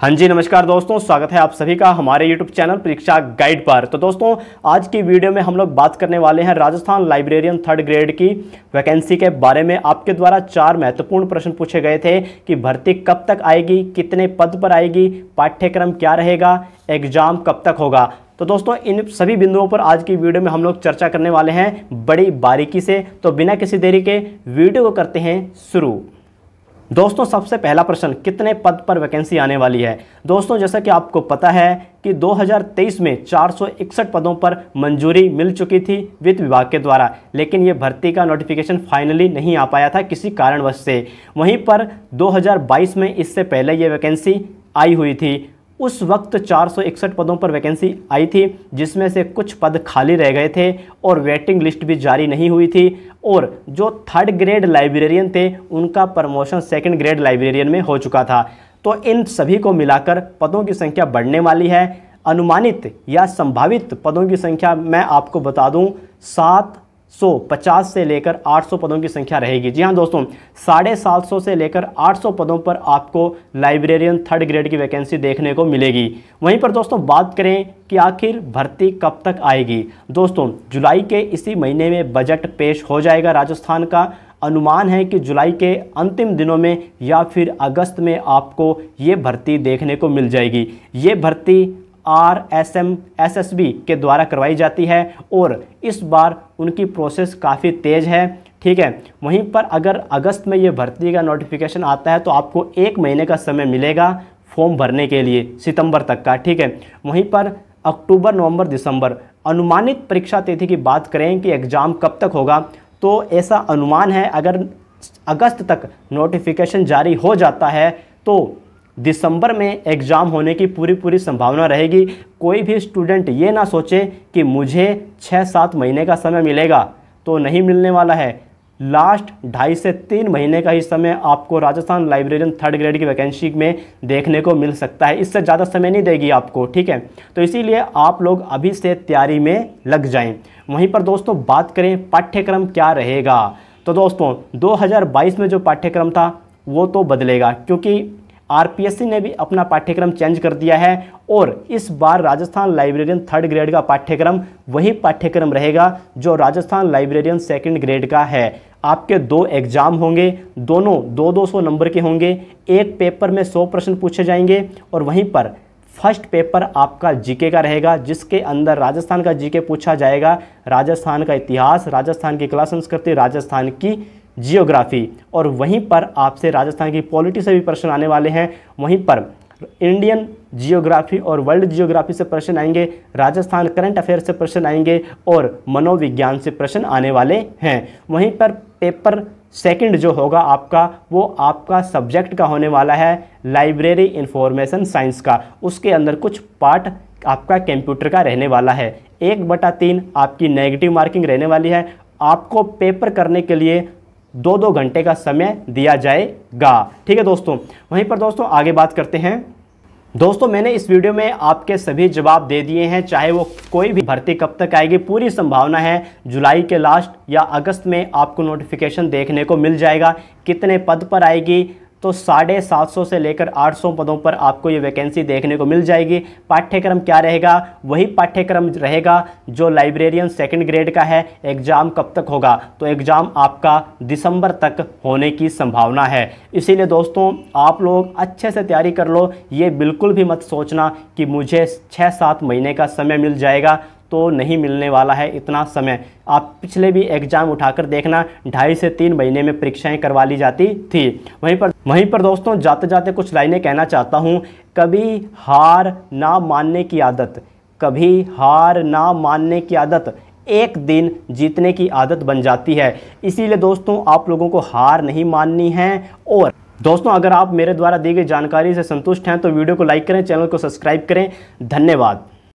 हाँ जी नमस्कार दोस्तों स्वागत है आप सभी का हमारे YouTube चैनल परीक्षा गाइड पर तो दोस्तों आज की वीडियो में हम लोग बात करने वाले हैं राजस्थान लाइब्रेरियन थर्ड ग्रेड की वैकेंसी के बारे में आपके द्वारा चार महत्वपूर्ण प्रश्न पूछे गए थे कि भर्ती कब तक आएगी कितने पद पर आएगी पाठ्यक्रम क्या रहेगा एग्जाम कब तक होगा तो दोस्तों इन सभी बिंदुओं पर आज की वीडियो में हम लोग चर्चा करने वाले हैं बड़ी बारीकी से तो बिना किसी देरी के वीडियो को करते हैं शुरू दोस्तों सबसे पहला प्रश्न कितने पद पर वैकेंसी आने वाली है दोस्तों जैसा कि आपको पता है कि 2023 में 461 पदों पर मंजूरी मिल चुकी थी वित्त विभाग के द्वारा लेकिन ये भर्ती का नोटिफिकेशन फाइनली नहीं आ पाया था किसी कारणवश से वहीं पर 2022 में इससे पहले ये वैकेंसी आई हुई थी उस वक्त 461 पदों पर वैकेंसी आई थी जिसमें से कुछ पद खाली रह गए थे और वेटिंग लिस्ट भी जारी नहीं हुई थी और जो थर्ड ग्रेड लाइब्रेरियन थे उनका प्रमोशन सेकंड ग्रेड लाइब्रेरियन में हो चुका था तो इन सभी को मिलाकर पदों की संख्या बढ़ने वाली है अनुमानित या संभावित पदों की संख्या मैं आपको बता दूं सात सौ पचास से लेकर 800 पदों की संख्या रहेगी जी हाँ दोस्तों साढ़े सात सौ से लेकर 800 पदों पर आपको लाइब्रेरियन थर्ड ग्रेड की वैकेंसी देखने को मिलेगी वहीं पर दोस्तों बात करें कि आखिर भर्ती कब तक आएगी दोस्तों जुलाई के इसी महीने में बजट पेश हो जाएगा राजस्थान का अनुमान है कि जुलाई के अंतिम दिनों में या फिर अगस्त में आपको ये भर्ती देखने को मिल जाएगी ये भर्ती R S M S S B के द्वारा करवाई जाती है और इस बार उनकी प्रोसेस काफ़ी तेज़ है ठीक है वहीं पर अगर अगस्त में ये भर्ती का नोटिफिकेशन आता है तो आपको एक महीने का समय मिलेगा फॉर्म भरने के लिए सितंबर तक का ठीक है वहीं पर अक्टूबर नवंबर दिसंबर अनुमानित परीक्षा तिथि की बात करें कि एग्ज़ाम कब तक होगा तो ऐसा अनुमान है अगर अगस्त तक नोटिफिकेशन जारी हो जाता है तो दिसंबर में एग्ज़ाम होने की पूरी पूरी संभावना रहेगी कोई भी स्टूडेंट ये ना सोचे कि मुझे छः सात महीने का समय मिलेगा तो नहीं मिलने वाला है लास्ट ढाई से तीन महीने का ही समय आपको राजस्थान लाइब्रेरियन थर्ड ग्रेड की वैकेंसी में देखने को मिल सकता है इससे ज़्यादा समय नहीं देगी आपको ठीक है तो इसीलिए आप लोग अभी से तैयारी में लग जाएं वहीं पर दोस्तों बात करें पाठ्यक्रम क्या रहेगा तो दोस्तों 2022 में जो पाठ्यक्रम था वो तो बदलेगा क्योंकि आरपीएससी ने भी अपना पाठ्यक्रम चेंज कर दिया है और इस बार राजस्थान लाइब्रेरियन थर्ड ग्रेड का पाठ्यक्रम वही पाठ्यक्रम रहेगा जो राजस्थान लाइब्रेरियन सेकंड ग्रेड का है आपके दो एग्ज़ाम होंगे दोनों दो दो सौ नंबर के होंगे एक पेपर में सौ प्रश्न पूछे जाएंगे और वहीं पर फर्स्ट पेपर आपका जीके का रहेगा जिसके अंदर राजस्थान का जीके पूछा जाएगा राजस्थान का इतिहास राजस्थान की कला संस्कृति राजस्थान की जियोग्राफी और वहीं पर आपसे राजस्थान की पॉलिटी से भी प्रश्न आने वाले हैं वहीं पर इंडियन जियोग्राफी और वर्ल्ड जियोग्राफी से प्रश्न आएंगे राजस्थान करंट अफेयर से प्रश्न आएंगे और मनोविज्ञान से प्रश्न आने वाले हैं वहीं पर पेपर सेकंड जो होगा आपका वो आपका सब्जेक्ट का होने वाला है लाइब्रेरी इंफॉर्मेशन साइंस का उसके अंदर कुछ पार्ट आपका कंप्यूटर का रहने वाला है एक बटा तीन आपकी नेगेटिव मार्किंग रहने वाली है आपको पेपर करने के लिए दो दो घंटे का समय दिया जाएगा ठीक है दोस्तों वहीं पर दोस्तों आगे बात करते हैं दोस्तों मैंने इस वीडियो में आपके सभी जवाब दे दिए हैं चाहे वो कोई भी भर्ती कब तक आएगी पूरी संभावना है जुलाई के लास्ट या अगस्त में आपको नोटिफिकेशन देखने को मिल जाएगा कितने पद पर आएगी तो साढ़े सात सौ से लेकर आठ सौ पदों पर आपको ये वैकेंसी देखने को मिल जाएगी पाठ्यक्रम क्या रहेगा वही पाठ्यक्रम रहेगा जो लाइब्रेरियन सेकंड ग्रेड का है एग्ज़ाम कब तक होगा तो एग्ज़ाम आपका दिसंबर तक होने की संभावना है इसीलिए दोस्तों आप लोग अच्छे से तैयारी कर लो ये बिल्कुल भी मत सोचना कि मुझे छः सात महीने का समय मिल जाएगा तो नहीं मिलने वाला है इतना समय आप पिछले भी एग्ज़ाम उठाकर देखना ढाई से तीन महीने में परीक्षाएं करवा ली जाती थी वहीं पर वहीं पर दोस्तों जाते जाते कुछ लाइनें कहना चाहता हूँ कभी हार ना मानने की आदत कभी हार ना मानने की आदत एक दिन जीतने की आदत बन जाती है इसीलिए दोस्तों आप लोगों को हार नहीं माननी है और दोस्तों अगर आप मेरे द्वारा दी गई जानकारी से संतुष्ट हैं तो वीडियो को लाइक करें चैनल को सब्सक्राइब करें धन्यवाद